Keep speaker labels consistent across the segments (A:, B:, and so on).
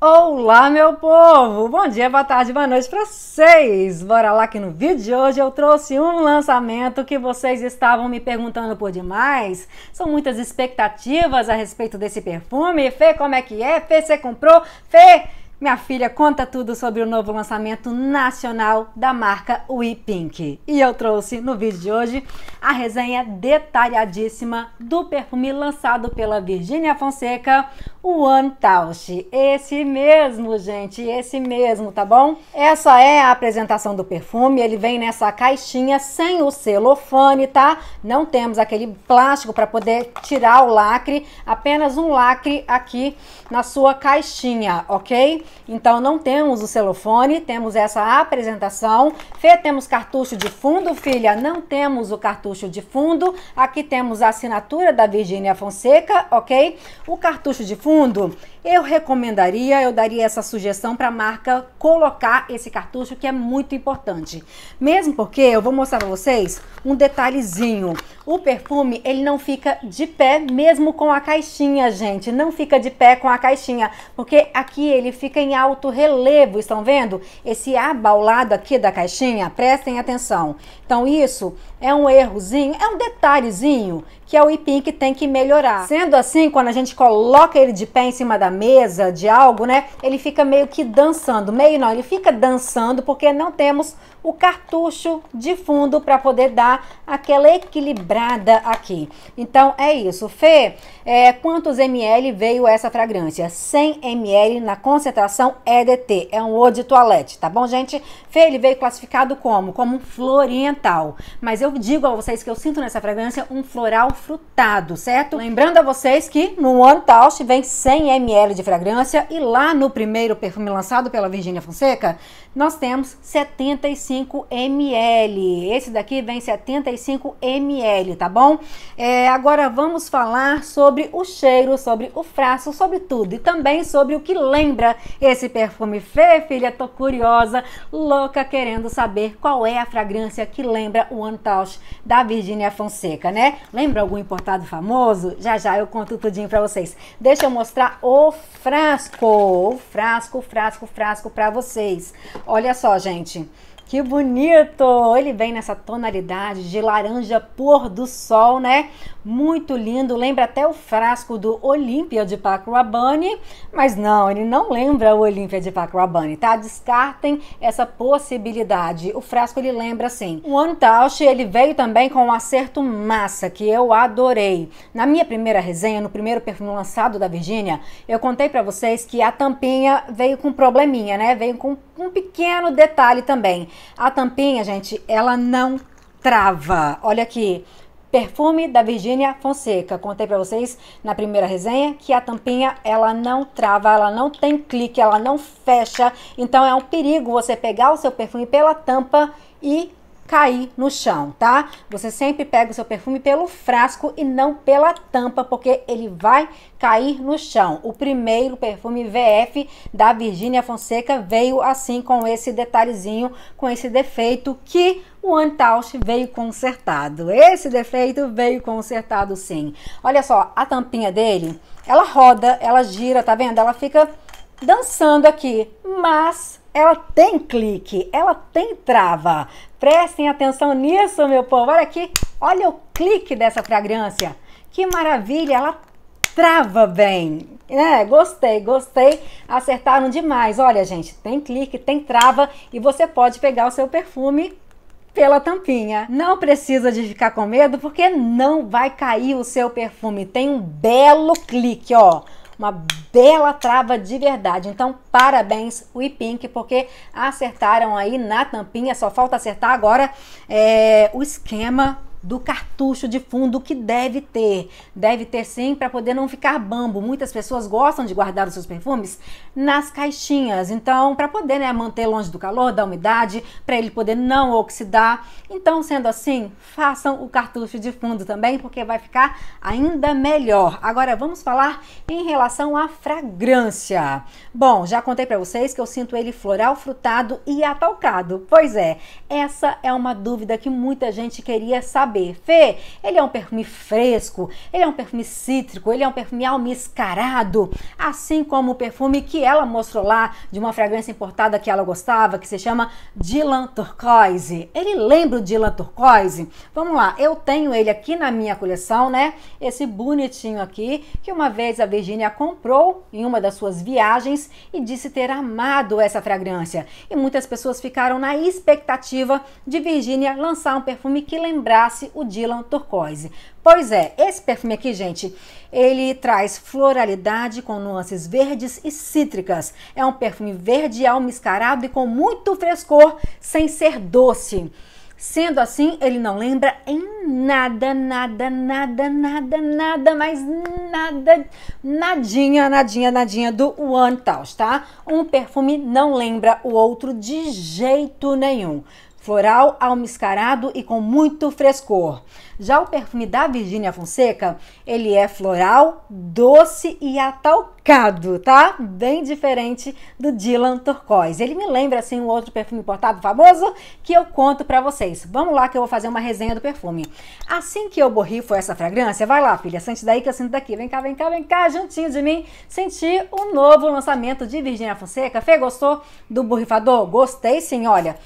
A: Olá, meu povo! Bom dia, boa tarde, boa noite para vocês! Bora lá que no vídeo de hoje eu trouxe um lançamento que vocês estavam me perguntando por demais. São muitas expectativas a respeito desse perfume. Fê, como é que é? Fê, você comprou? Fê, minha filha conta tudo sobre o novo lançamento nacional da marca We Pink E eu trouxe no vídeo de hoje a resenha detalhadíssima do perfume lançado pela Virginia Fonseca, o One Touch. Esse mesmo, gente, esse mesmo, tá bom? Essa é a apresentação do perfume, ele vem nessa caixinha sem o celofane, tá? Não temos aquele plástico para poder tirar o lacre, apenas um lacre aqui na sua caixinha, ok? Então não temos o celofone, temos essa apresentação. Fê, temos cartucho de fundo, filha, não temos o cartucho de fundo. Aqui temos a assinatura da Virgínia Fonseca, ok? O cartucho de fundo, eu recomendaria, eu daria essa sugestão para a marca colocar esse cartucho que é muito importante. Mesmo porque eu vou mostrar para vocês um detalhezinho. O perfume, ele não fica de pé mesmo com a caixinha, gente. Não fica de pé com a caixinha, porque aqui ele fica em alto relevo, estão vendo? Esse abaulado aqui da caixinha, prestem atenção. Então isso é um errozinho, é um detalhezinho que é o ipim que tem que melhorar. Sendo assim, quando a gente coloca ele de pé em cima da mesa, de algo, né, ele fica meio que dançando. Meio não, ele fica dançando porque não temos o cartucho de fundo para poder dar aquela equilibrada aqui. Então é isso. Fê, é, quantos ml veio essa fragrância? 100 ml na concentração EDT. É um eau de toilette, tá bom, gente? Fê, ele veio classificado como? Como um floriental. Mas eu digo a vocês que eu sinto nessa fragrância um floral frutado, certo? Lembrando a vocês que no One Touch vem 100 ml de fragrância e lá no primeiro perfume lançado pela Virginia Fonseca, nós temos 75 ml. Esse daqui vem 75 ml, tá bom? É, agora vamos falar sobre o cheiro, sobre o frasco, sobre tudo e também sobre o que lembra esse perfume. Fê, filha, tô curiosa, louca querendo saber qual é a fragrância que lembra o One Touch da Virginia Fonseca, né? Lembra algum importado famoso? Já já eu conto tudinho para vocês. Deixa eu mostrar o frasco, o frasco, frasco, frasco para vocês. Olha só, gente. Que bonito! Ele vem nessa tonalidade de laranja pôr do sol, né? Muito lindo, lembra até o frasco do Olímpia de Paco Rabanne, mas não, ele não lembra o Olímpia de Paco Rabanne, tá? Descartem essa possibilidade. O frasco ele lembra sim. O Untouch, ele veio também com um acerto massa, que eu adorei. Na minha primeira resenha, no primeiro perfume lançado da Virgínia, eu contei para vocês que a tampinha veio com probleminha, né? Veio com um pequeno detalhe também. A tampinha, gente, ela não trava. Olha aqui, perfume da Virgínia Fonseca. Contei para vocês na primeira resenha que a tampinha ela não trava, ela não tem clique, ela não fecha. Então é um perigo você pegar o seu perfume pela tampa e cair no chão, tá? Você sempre pega o seu perfume pelo frasco e não pela tampa, porque ele vai cair no chão. O primeiro perfume VF da Virgínia Fonseca veio assim com esse detalhezinho, com esse defeito que o Antausch veio consertado. Esse defeito veio consertado sim. Olha só, a tampinha dele, ela roda, ela gira, tá vendo? Ela fica dançando aqui, mas ela tem clique, ela tem trava. Prestem atenção nisso, meu povo. Olha aqui, olha o clique dessa fragrância. Que maravilha, ela trava bem. É, gostei, gostei. Acertaram demais. Olha, gente, tem clique, tem trava e você pode pegar o seu perfume pela tampinha. Não precisa de ficar com medo porque não vai cair o seu perfume. Tem um belo clique, ó uma bela trava de verdade. Então, parabéns, Pink porque acertaram aí na tampinha. Só falta acertar agora é, o esquema do cartucho de fundo que deve ter. Deve ter sim para poder não ficar bambo. Muitas pessoas gostam de guardar os seus perfumes nas caixinhas. Então, para poder né, manter longe do calor, da umidade, para ele poder não oxidar. Então, sendo assim, façam o cartucho de fundo também, porque vai ficar ainda melhor. Agora vamos falar em relação à fragrância. Bom, já contei para vocês que eu sinto ele floral, frutado e atalcado. Pois é, essa é uma dúvida que muita gente queria saber saber, Fê, ele é um perfume fresco, ele é um perfume cítrico, ele é um perfume almiscarado, assim como o perfume que ela mostrou lá de uma fragrância importada que ela gostava, que se chama Dylan Turquoise. Ele lembra o Dylan Turquoise? Vamos lá, eu tenho ele aqui na minha coleção, né? Esse bonitinho aqui, que uma vez a Virginia comprou em uma das suas viagens e disse ter amado essa fragrância. E muitas pessoas ficaram na expectativa de Virginia lançar um perfume que lembrasse Passe, o Dylan Turquoise. Pois é, esse perfume aqui, gente, ele traz floralidade com nuances verdes e cítricas. É um perfume verde almiscarado e com muito frescor, sem ser doce. Sendo assim, ele não lembra em nada, nada, nada, nada, nada, mas nada, nadinha, nadinha, nadinha do One Touch, tá? Um perfume não lembra o outro de jeito nenhum floral, almiscarado e com muito frescor. Já o perfume da Virgínia Fonseca, ele é floral, doce e atalcado, tá? Bem diferente do Dylan Turquoise. Ele me lembra assim um outro perfume importado famoso que eu conto para vocês. Vamos lá que eu vou fazer uma resenha do perfume. Assim que eu borrifo essa fragrância, vai lá, filha, sente daí que eu sinto daqui. Vem cá, vem cá, vem cá, juntinho de mim, senti o um novo lançamento de Virgínia Fonseca. Fê, gostou do borrifador? Gostei sim, olha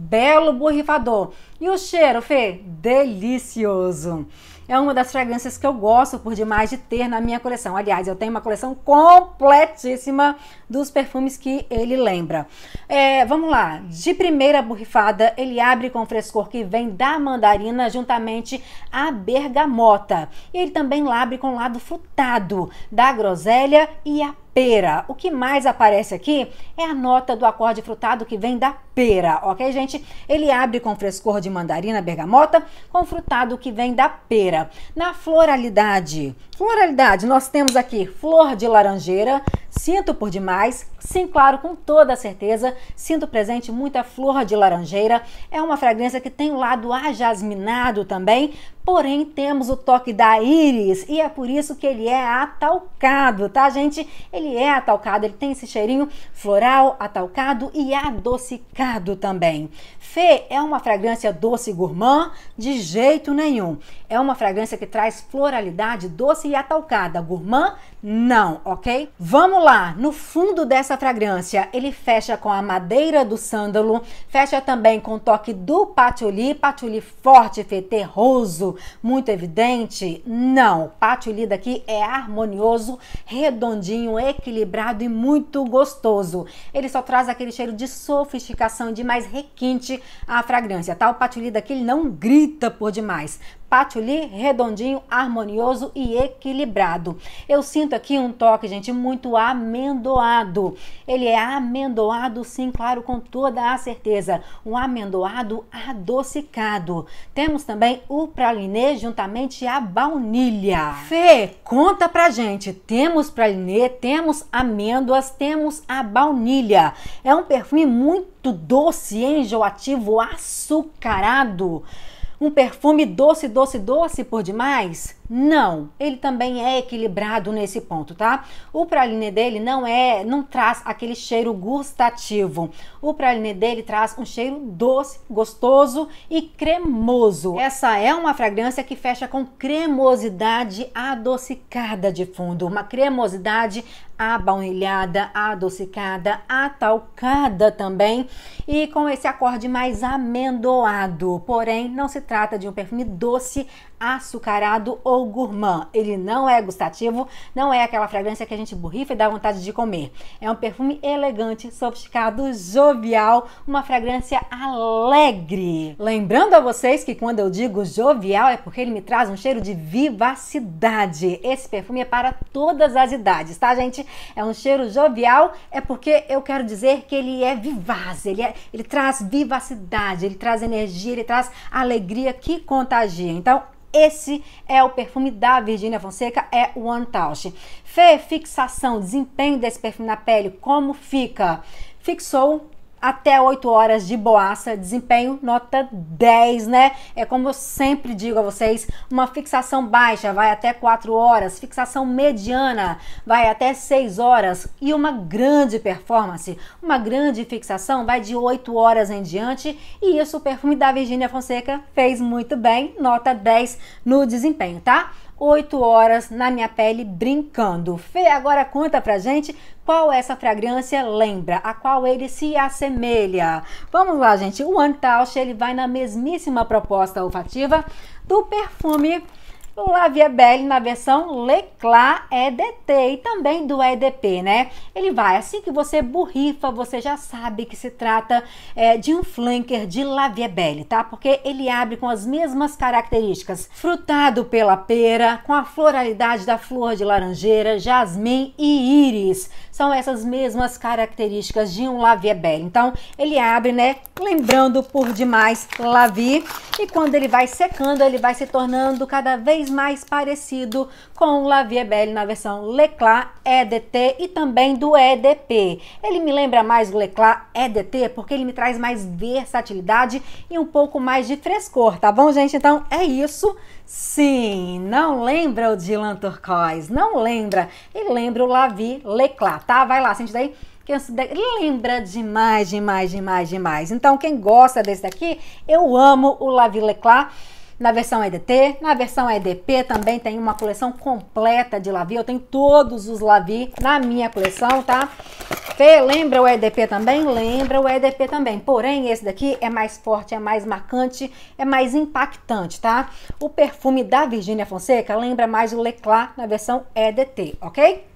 A: belo borrifador. E o cheiro, Fê? Delicioso! É uma das fragrâncias que eu gosto por demais de ter na minha coleção. Aliás, eu tenho uma coleção completíssima dos perfumes que ele lembra. É, vamos lá. De primeira borrifada, ele abre com frescor que vem da mandarina juntamente à bergamota. E ele também abre com o lado frutado da groselha e a pera. O que mais aparece aqui é a nota do acorde frutado que vem da pera, ok, gente? Ele abre com frescor de de mandarina bergamota com frutado que vem da pera. Na floralidade, floralidade, nós temos aqui flor de laranjeira, Sinto por demais, sim, claro, com toda certeza. Sinto presente muita flor de laranjeira. É uma fragrância que tem o lado ajasminado também, porém temos o toque da íris e é por isso que ele é atalcado, tá, gente? Ele é atalcado, ele tem esse cheirinho floral, atalcado e adocicado também. Fê é uma fragrância doce gourmand? De jeito nenhum. É uma fragrância que traz floralidade doce e atalcada. Gourmand? Não, ok? Vamos lá! No fundo dessa fragrância, ele fecha com a madeira do sândalo, fecha também com o toque do patchouli, patchouli forte, Fê, terroso, muito evidente? Não, patchouli daqui é harmonioso, redondinho, equilibrado e muito gostoso. Ele só traz aquele cheiro de sofisticação, de mais requinte, a fragrância, tá? O patchouli daqui ele não grita por demais, patchouli redondinho, harmonioso e equilibrado. Eu sinto aqui um toque, gente, muito amendoado. Ele é amendoado, sim, claro, com toda a certeza. Um amendoado adocicado. Temos também o praliné juntamente à baunilha. Fê, conta pra gente. Temos praliné, temos amêndoas, temos a baunilha. É um perfume muito doce, enjoativo, açucarado um perfume doce, doce, doce por demais? Não, ele também é equilibrado nesse ponto, tá? O praline dele não é, não traz aquele cheiro gustativo. O praline dele traz um cheiro doce, gostoso e cremoso. Essa é uma fragrância que fecha com cremosidade adocicada de fundo, uma cremosidade a adocicada, talcada também e com esse acorde mais amendoado. Porém, não se trata de um perfume doce, açucarado ou gourmand. Ele não é gustativo, não é aquela fragrância que a gente borrifa e dá vontade de comer. É um perfume elegante, sofisticado, jovial, uma fragrância alegre. Lembrando a vocês que quando eu digo jovial é porque ele me traz um cheiro de vivacidade. Esse perfume é para todas as idades, tá, gente? é um cheiro jovial, é porque eu quero dizer que ele é vivaz, ele, é, ele traz vivacidade, ele traz energia, ele traz alegria que contagia. Então, esse é o perfume da Virgínia Fonseca, é o Untouch. Fê, fixação, desempenho desse perfume na pele, como fica? Fixou, até 8 horas de boaça, desempenho nota 10, né? É como eu sempre digo a vocês, uma fixação baixa vai até 4 horas, fixação mediana vai até 6 horas e uma grande performance, uma grande fixação vai de 8 horas em diante e isso o perfume da Virgínia Fonseca fez muito bem, nota 10 no desempenho, tá? 8 horas na minha pele brincando. Fê, agora conta pra gente qual é essa fragrância lembra, a qual ele se assemelha. Vamos lá, gente. O Antouch, ele vai na mesmíssima proposta olfativa do perfume La Belle na versão Leclerc EDT é e também do EDP, né? Ele vai, assim que você borrifa, você já sabe que se trata é, de um flanker de La Belle, tá? Porque ele abre com as mesmas características, frutado pela pera, com a floralidade da flor de laranjeira, jasmim e íris. São essas mesmas características de um La Belle. Então, ele abre, né, lembrando por demais Lavie, e quando ele vai secando, ele vai se tornando cada vez vez mais parecido com o La Belle na versão Leclerc EDT e também do EDP. Ele me lembra mais o Leclerc EDT porque ele me traz mais versatilidade e um pouco mais de frescor, tá bom, gente? Então é isso. Sim, não lembra o Dylan Turcois, não lembra. Ele lembra o Lavie Leclerc, tá? Vai lá, sente daí. Lembra demais, demais, demais, demais. Então, quem gosta desse daqui, eu amo o Lavie Leclerc na versão EDT, na versão EDP também tem uma coleção completa de Lavi, eu tenho todos os Lavi na minha coleção, tá? Fê, lembra o EDP também? Lembra o EDP também, porém esse daqui é mais forte, é mais marcante, é mais impactante, tá? O perfume da Virgínia Fonseca lembra mais o Leclerc na versão EDT, ok?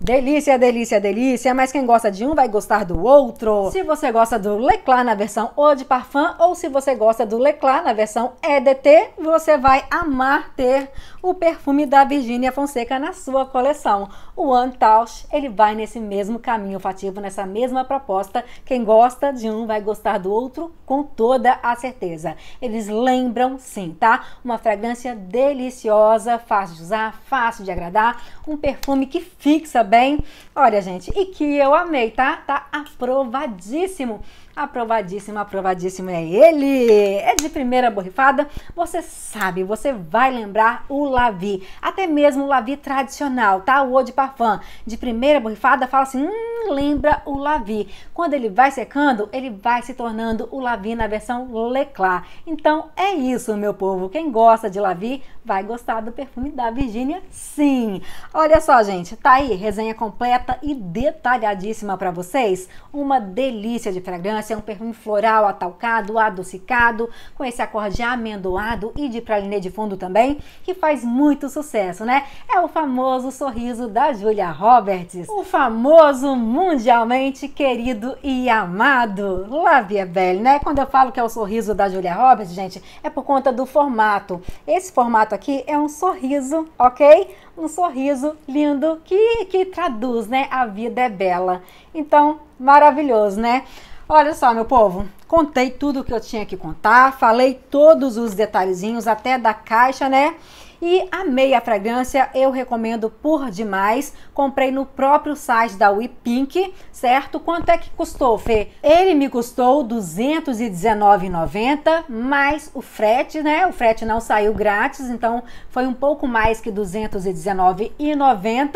A: Delícia, delícia, delícia, mas quem gosta de um vai gostar do outro. Se você gosta do Leclerc na versão Eau de Parfum ou se você gosta do Leclerc na versão EDT, você vai amar ter o perfume da Virginia Fonseca na sua coleção. O Antausch, ele vai nesse mesmo caminho olfativo, nessa mesma proposta. Quem gosta de um vai gostar do outro com toda a certeza. Eles lembram sim, tá? Uma fragrância deliciosa, fácil de usar, fácil de agradar, um perfume que fixa bem? Olha, gente, e que eu amei, tá? Tá aprovadíssimo. Aprovadíssimo, aprovadíssimo é ele! É de primeira borrifada, você sabe, você vai lembrar o Lavi, até mesmo o Lavi tradicional, tá? O Eau de Parfum. De primeira borrifada, fala assim, hum, lembra o Lavi. Quando ele vai secando, ele vai se tornando o Lavi na versão Leclerc. Então é isso, meu povo. Quem gosta de Lavi vai gostar do perfume da Virgínia, sim. Olha só, gente, tá aí resenha completa e detalhadíssima para vocês. Uma delícia de fragrância ser um perfume floral atalcado, adocicado, com esse acorde de amendoado e de praliné de fundo também, que faz muito sucesso, né? É o famoso sorriso da Julia Roberts, o famoso mundialmente querido e amado Lavia Belle, né? Quando eu falo que é o sorriso da Julia Roberts, gente, é por conta do formato. Esse formato aqui é um sorriso, ok? Um sorriso lindo que, que traduz, né? A vida é bela. Então, maravilhoso, né? Olha só, meu povo, contei tudo o que eu tinha que contar, falei todos os detalhezinhos, até da caixa, né? E amei a fragrância, eu recomendo por demais. Comprei no próprio site da Pink, certo? Quanto é que custou, Fê? Ele me custou R$ 219,90, mais o frete, né? O frete não saiu grátis, então foi um pouco mais que R$ 219,90.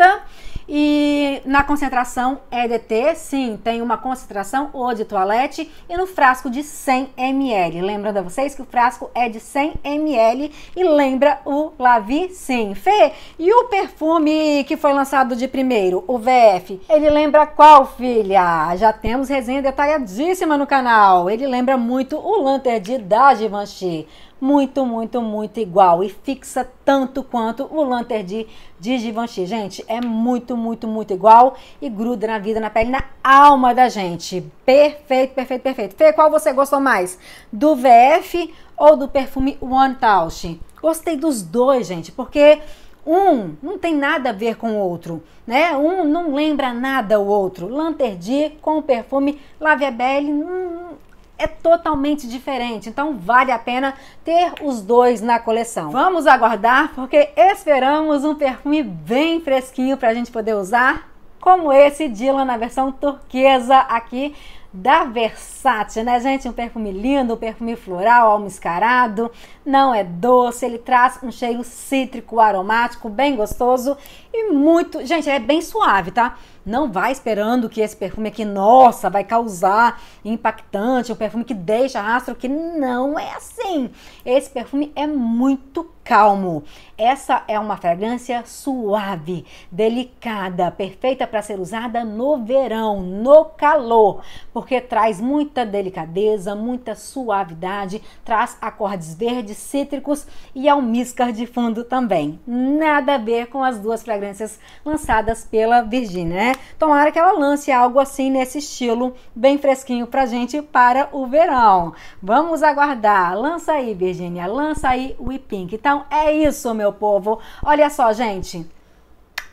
A: E na concentração EDT, sim, tem uma concentração ou de toalete e no frasco de 100 ml. Lembrando a vocês que o frasco é de 100 ml e lembra o Lavi Sim. Fê, e o perfume que foi lançado de primeiro, o VF, ele lembra qual, filha? Já temos resenha detalhadíssima no canal. Ele lembra muito o Lanter de Givenchy muito, muito, muito igual e fixa tanto quanto o Lanterdi de Givenchy. Gente, é muito, muito, muito igual e gruda na vida, na pele, na alma da gente. Perfeito, perfeito, perfeito. Fê, qual você gostou mais? Do VF ou do perfume One Touch? Gostei dos dois, gente, porque um não tem nada a ver com o outro, né? Um não lembra nada o outro. Lanterdi com o perfume Lave Belle, hum, é totalmente diferente, então vale a pena ter os dois na coleção. Vamos aguardar porque esperamos um perfume bem fresquinho para a gente poder usar, como esse Dylan na versão turquesa aqui da Versace, né, gente? Um perfume lindo, um perfume floral, almiscarado, não é doce, ele traz um cheiro cítrico, aromático, bem gostoso e muito. Gente, é bem suave, tá? Não vai esperando que esse perfume aqui, nossa, vai causar impactante, um perfume que deixa rastro, que não é assim. Esse perfume é muito calmo. Essa é uma fragrância suave, delicada, perfeita para ser usada no verão, no calor, porque traz muita delicadeza, muita suavidade, traz acordes verdes, cítricos e almíscar é de fundo também. Nada a ver com as duas fragrâncias fragrâncias lançadas pela Virginia, né? Tomara que ela lance algo assim nesse estilo, bem fresquinho pra gente para o verão. Vamos aguardar. Lança aí, Virginia, lança aí o Pink. Então é isso, meu povo. Olha só, gente.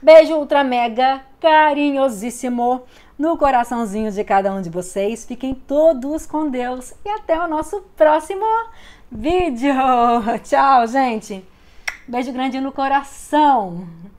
A: Beijo ultra mega carinhosíssimo no coraçãozinho de cada um de vocês. Fiquem todos com Deus e até o nosso próximo vídeo. Tchau, gente. Beijo grande no coração.